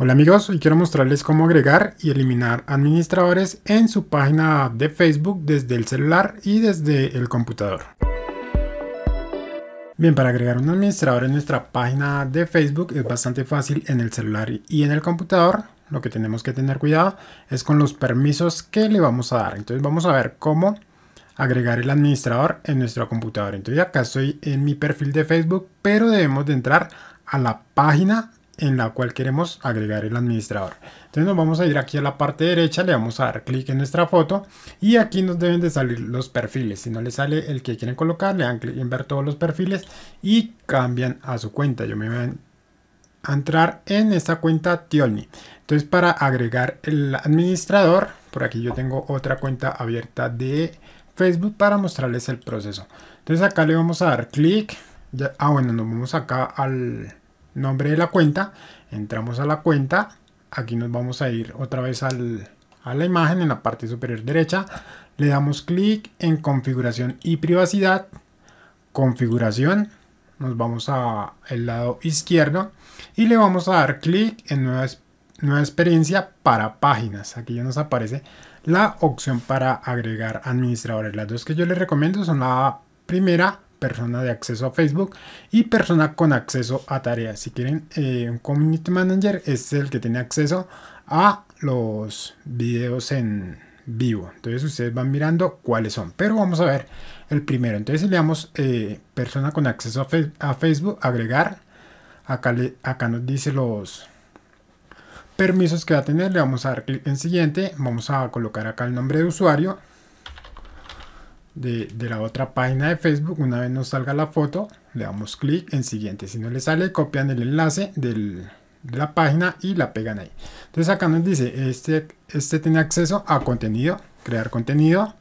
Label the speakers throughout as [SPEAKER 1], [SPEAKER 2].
[SPEAKER 1] Hola amigos, hoy quiero mostrarles cómo agregar y eliminar administradores en su página de Facebook desde el celular y desde el computador. Bien, para agregar un administrador en nuestra página de Facebook es bastante fácil en el celular y en el computador. Lo que tenemos que tener cuidado es con los permisos que le vamos a dar. Entonces vamos a ver cómo agregar el administrador en nuestro computador. Entonces acá estoy en mi perfil de Facebook, pero debemos de entrar a la página en la cual queremos agregar el administrador. Entonces nos vamos a ir aquí a la parte derecha, le vamos a dar clic en nuestra foto y aquí nos deben de salir los perfiles. Si no les sale el que quieren colocar, le dan clic en ver todos los perfiles y cambian a su cuenta. Yo me voy a entrar en esta cuenta Tiolni. Entonces para agregar el administrador, por aquí yo tengo otra cuenta abierta de Facebook para mostrarles el proceso. Entonces acá le vamos a dar clic. ah, bueno, nos vamos acá al nombre de la cuenta, entramos a la cuenta, aquí nos vamos a ir otra vez a la imagen en la parte superior derecha, le damos clic en configuración y privacidad, configuración, nos vamos a el lado izquierdo y le vamos a dar clic en nueva, nueva experiencia para páginas, aquí ya nos aparece la opción para agregar administradores, las dos que yo les recomiendo son la primera persona de acceso a Facebook y persona con acceso a tareas. Si quieren, eh, un community manager es el que tiene acceso a los videos en vivo. Entonces ustedes van mirando cuáles son. Pero vamos a ver el primero. Entonces le damos eh, persona con acceso a, Facebook, agregar. Acá, le, acá nos dice los permisos que va a tener. Le vamos a dar clic en siguiente. Vamos a colocar acá el nombre de usuario de, la otra página de Facebook. Una vez nos salga la foto, le damos clic en siguiente. Si no le sale, copian el enlace de la página y la pegan ahí. Entonces acá nos dice, este, este tiene acceso a contenido, crear contenido,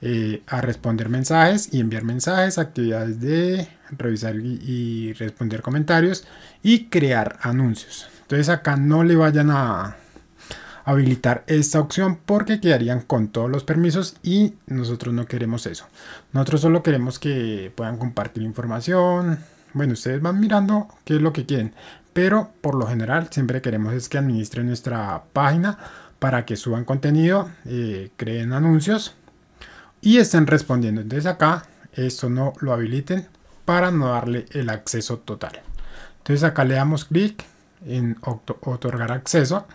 [SPEAKER 1] eh, a responder mensajes y enviar mensajes, actividades de revisar y responder comentarios y crear anuncios. Entonces acá no le vayan a, habilitar esta opción porque quedarían con todos los permisos y nosotros no queremos eso. Nosotros solo queremos que puedan compartir información. Bueno, ustedes van mirando qué es lo que quieren, pero por lo general siempre queremos es que administren nuestra página para que suban contenido, eh, creen anuncios y estén respondiendo. Entonces acá esto no lo habiliten para no darle el acceso total. Entonces acá le damos clic en otorgar acceso.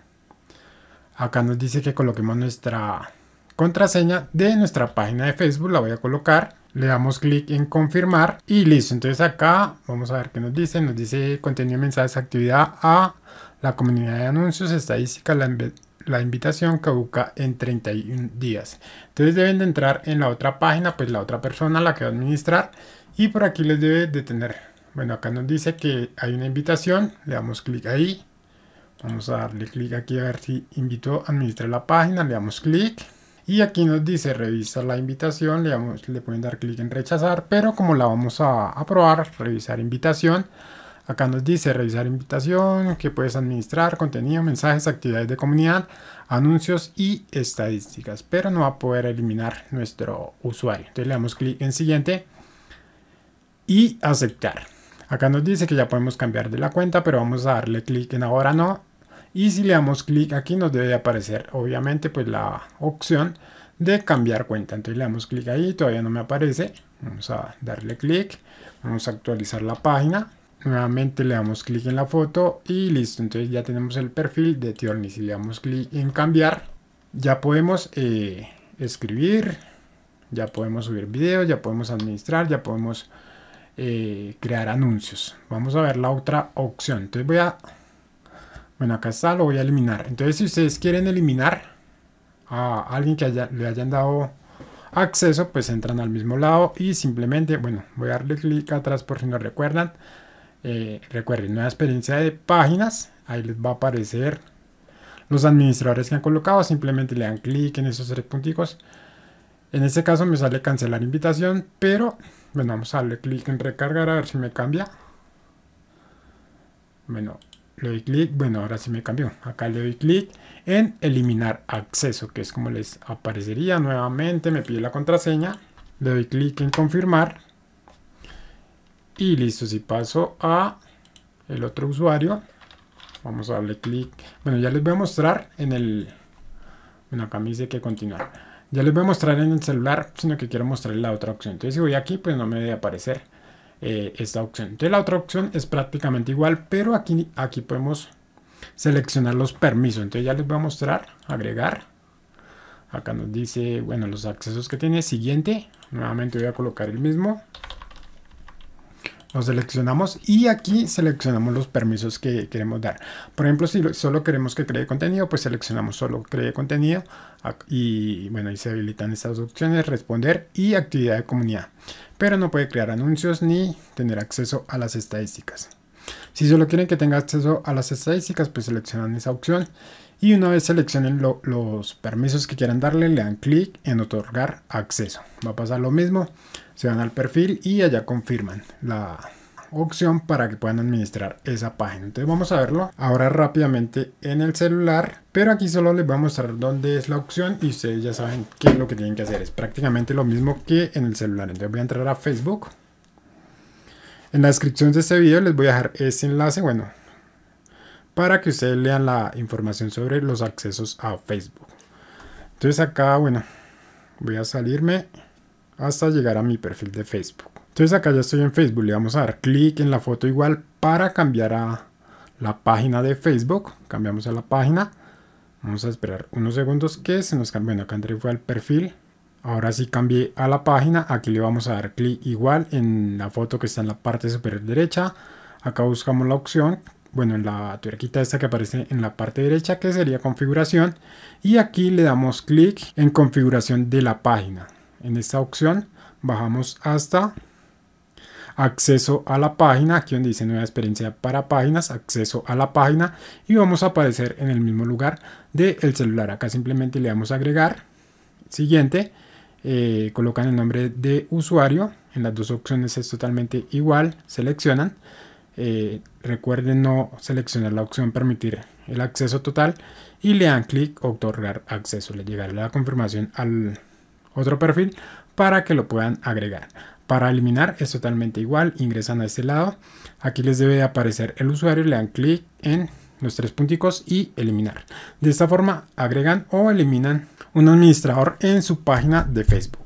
[SPEAKER 1] Acá nos dice que coloquemos nuestra contraseña de nuestra página de Facebook. La voy a colocar. Le damos clic en confirmar y listo. Entonces acá vamos a ver qué nos dice. Nos dice contenido mensajes, actividad a la comunidad de anuncios, estadística, la, invitación invitación caduca en 31 días. Entonces deben de entrar en la otra página, pues la otra persona la que va a administrar. Y por aquí les debe de tener, bueno acá nos dice que hay una invitación, le damos clic ahí. Vamos a darle clic aquí a ver si invitó a administrar la página. Le damos clic. Y aquí nos dice revisar la invitación. Le, damos, le pueden dar clic en rechazar. Pero como la vamos a, aprobar, revisar invitación. Acá nos dice revisar invitación, que puedes administrar contenido, mensajes, actividades de comunidad, anuncios y estadísticas, pero no va a poder eliminar nuestro usuario. Entonces le damos clic en siguiente y aceptar. Acá nos dice que ya podemos cambiar de la cuenta, pero vamos a darle clic en ahora no y si le damos clic aquí nos debe aparecer obviamente pues la opción de cambiar cuenta entonces le damos clic ahí todavía no me aparece vamos a darle clic vamos a actualizar la página nuevamente le damos clic en la foto y listo entonces ya tenemos el perfil de Tierney si le damos clic en cambiar ya podemos eh, escribir ya podemos subir videos ya podemos administrar ya podemos eh, crear anuncios vamos a ver la otra opción entonces voy a bueno, acá está, lo voy a eliminar. Entonces, si ustedes quieren eliminar a alguien que le hayan dado acceso, pues entran al mismo lado y simplemente, bueno, voy a darle clic atrás por si no recuerdan. Eh, recuerden, nueva experiencia de páginas, ahí les va a aparecer los administradores que han colocado, simplemente le dan clic en esos tres punticos. En este caso me sale cancelar invitación, pero bueno, vamos a darle clic en recargar a ver si me cambia. Bueno, le doy clic, bueno, ahora sí me cambió. Acá le doy clic en eliminar acceso, que es como les aparecería nuevamente. Me pide la contraseña, le doy clic en confirmar. Y listo, si paso a el otro usuario, vamos a darle clic. Bueno, ya les voy a mostrar en el... Bueno, acá me dice que continuar. Ya les voy a mostrar en el celular, sino que quiero mostrar la otra opción. Entonces si voy aquí, pues no me debe aparecer. Eh, esta opción. Entonces la otra opción es prácticamente igual, pero aquí, aquí podemos seleccionar los permisos. Entonces ya les voy a mostrar, agregar. Acá nos dice, bueno, los accesos que tiene. Siguiente, nuevamente voy a colocar el mismo lo seleccionamos y aquí seleccionamos los permisos que queremos dar. Por ejemplo, si solo queremos que cree contenido, pues seleccionamos solo cree contenido y bueno, ahí se habilitan estas opciones, responder y actividad de comunidad. Pero no puede crear anuncios ni tener acceso a las estadísticas. Si solo quieren que tenga acceso a las estadísticas, pues seleccionan esa opción. Y una vez seleccionen los permisos que quieran darle, le dan clic en otorgar acceso. Va a pasar lo mismo. Se van al perfil y allá confirman la opción para que puedan administrar esa página. Entonces vamos a verlo ahora rápidamente en el celular. Pero aquí solo les voy a mostrar dónde es la opción y ustedes ya saben qué es lo que tienen que hacer. Es prácticamente lo mismo que en el celular. Entonces voy a entrar a Facebook. En la descripción de este video les voy a dejar ese enlace, bueno, para que ustedes lean la información sobre los accesos a Facebook. Entonces acá, bueno, voy a salirme hasta llegar a mi perfil de Facebook. Entonces acá ya estoy en Facebook, le vamos a dar clic en la foto igual para cambiar a la página de Facebook. Cambiamos a la página. Vamos a esperar unos segundos que se nos cambie. Bueno, acá entré fue al perfil. Ahora sí cambié a la página, aquí le vamos a dar clic igual en la foto que está en la parte superior derecha. Acá buscamos la opción, bueno en la tuerquita esta que aparece en la parte derecha que sería configuración. Y aquí le damos clic en configuración de la página. En esta opción bajamos hasta acceso a la página, aquí donde dice nueva experiencia para páginas, acceso a la página y vamos a aparecer en el mismo lugar del celular. Acá simplemente le damos a agregar, siguiente eh, colocan el nombre de usuario, en las dos opciones es totalmente igual, seleccionan, eh, recuerden no seleccionar la opción permitir el acceso total y le dan clic otorgar acceso, le llegará la confirmación al otro perfil para que lo puedan agregar. Para eliminar es totalmente igual, ingresan a este lado, aquí les debe aparecer el usuario, le dan clic en los tres punticos y eliminar. De esta forma agregan o eliminan un administrador en su página de Facebook.